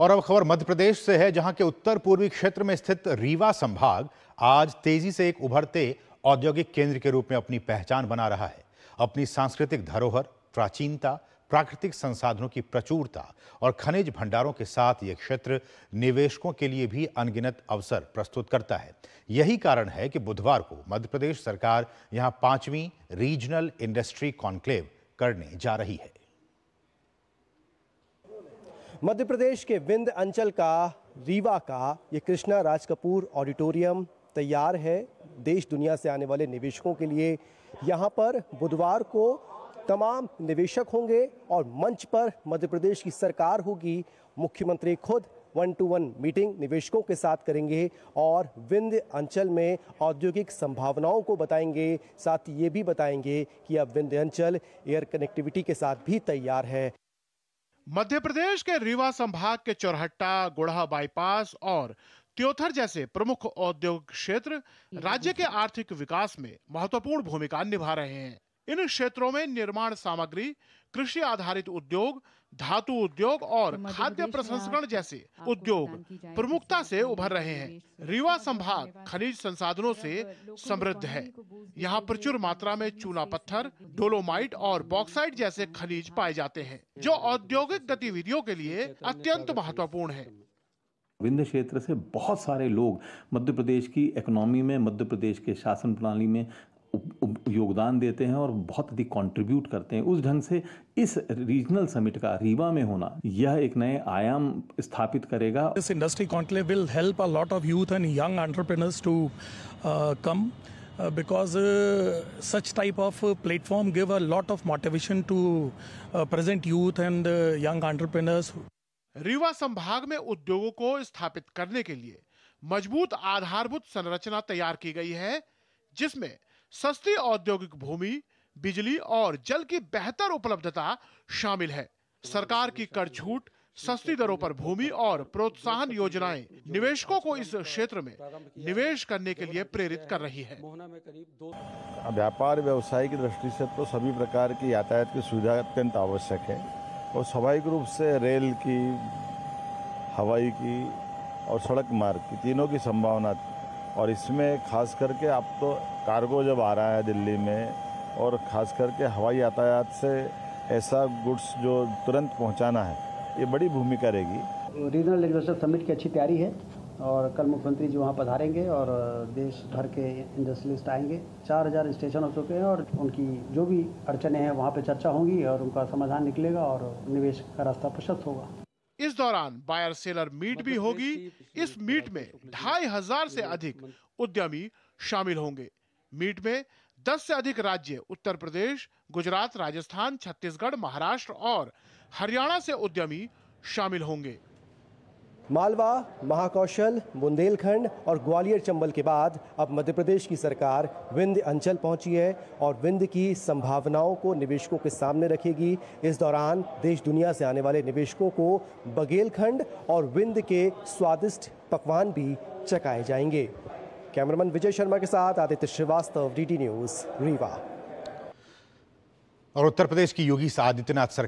और अब खबर मध्य प्रदेश से है जहां के उत्तर पूर्वी क्षेत्र में स्थित रीवा संभाग आज तेजी से एक उभरते औद्योगिक केंद्र के रूप में अपनी पहचान बना रहा है अपनी सांस्कृतिक धरोहर प्राचीनता प्राकृतिक संसाधनों की प्रचुरता और खनिज भंडारों के साथ ये क्षेत्र निवेशकों के लिए भी अनगिनत अवसर प्रस्तुत करता है यही कारण है कि बुधवार को मध्य प्रदेश सरकार यहां पांचवीं रीजनल इंडस्ट्री कॉन्क्लेव करने जा रही है मध्य प्रदेश के विंध्य अंचल का रीवा का ये कृष्णा राज कपूर ऑडिटोरियम तैयार है देश दुनिया से आने वाले निवेशकों के लिए यहाँ पर बुधवार को तमाम निवेशक होंगे और मंच पर मध्य प्रदेश की सरकार होगी मुख्यमंत्री खुद वन टू वन मीटिंग निवेशकों के साथ करेंगे और विंध्य अंचल में औद्योगिक संभावनाओं को बताएंगे साथ ही ये भी बताएंगे कि अब अंचल एयर कनेक्टिविटी के साथ भी तैयार है मध्य प्रदेश के रीवा संभाग के चौरहट्टा गुड़हा बाईपास और त्योथर जैसे प्रमुख औद्योगिक क्षेत्र राज्य के आर्थिक विकास में महत्वपूर्ण भूमिका निभा रहे हैं इन क्षेत्रों में निर्माण सामग्री कृषि आधारित उद्योग धातु उद्योग और तो खाद्य प्रसंस्करण जैसे उद्योग प्रमुखता से उभर रहे हैं रीवा संभाग खनिज संसाधनों से समृद्ध है यहाँ प्रचुर मात्रा में चूना पत्थर डोलोमाइट और बॉक्साइट जैसे हाँ, खनिज हाँ। पाए जाते हैं जो औद्योगिक गतिविधियों के लिए अत्यंत महत्वपूर्ण है विंध्य क्षेत्र से बहुत सारे लोग मध्य प्रदेश की इकोनॉमी में मध्य प्रदेश के शासन प्रणाली में योगदान देते हैं और बहुत अधिक कंट्रीब्यूट करते हैं उस ढंग से इस रीजनल समिट का रीवा में होना यह एक नए आयाम स्थापित करेगा this industry conclave will help a lot of youth and young entrepreneurs to come because such type of platform give a lot of motivation to present youth and young entrepreneurs Rewa संभाग में उद्योगों को स्थापित करने के लिए मजबूत आधारभूत संरचना तैयार की गई है जिसमें सस्ती औद्योगिक भूमि बिजली और जल की बेहतर उपलब्धता शामिल है सरकार की कर छूट सस्ती दरों पर भूमि और प्रोत्साहन योजनाएं निवेशकों को इस क्षेत्र में निवेश करने के लिए प्रेरित कर रही है व्यापार व्यवसाय की दृष्टि से तो सभी प्रकार की यातायात की सुविधा अत्यंत आवश्यक है और स्वाभाविक रूप से रेल की हवाई की और सड़क मार्ग की तीनों की संभावना और इसमें खास करके अब तो कार्गो जब आ रहा है दिल्ली में और ख़ास करके हवाई यातायात से ऐसा गुड्स जो तुरंत पहुंचाना है ये बड़ी भूमिका रहेगी रीजनल इन्वेस्टर समिट की अच्छी तैयारी है और कल मुख्यमंत्री जी वहाँ पधारेंगे और देश भर के इंडस्ट्रियलिस्ट आएंगे चार हज़ार स्टेशन हो चुके हैं और उनकी जो भी अड़चने हैं वहाँ पे चर्चा होंगी और उनका समाधान निकलेगा और निवेश का रास्ता प्रशस्त होगा इस दौरान बायर सेलर मीट भी होगी इस मीट में ढाई हजार से अधिक उद्यमी शामिल होंगे मीट में 10 से अधिक राज्य उत्तर प्रदेश गुजरात राजस्थान छत्तीसगढ़ महाराष्ट्र और हरियाणा से उद्यमी शामिल होंगे मालवा महाकौशल बुंदेलखंड और ग्वालियर चंबल के बाद अब मध्य प्रदेश की सरकार विंध्य अंचल पहुंची है और विंध्य की संभावनाओं को निवेशकों के सामने रखेगी इस दौरान देश दुनिया से आने वाले निवेशकों को बघेलखंड और विंध्य के स्वादिष्ट पकवान भी चकाए जाएंगे कैमरामैन विजय शर्मा के साथ आदित्य श्रीवास्तव डी न्यूज़ रीवा और उत्तर प्रदेश की योगी आदित्यनाथ सरकार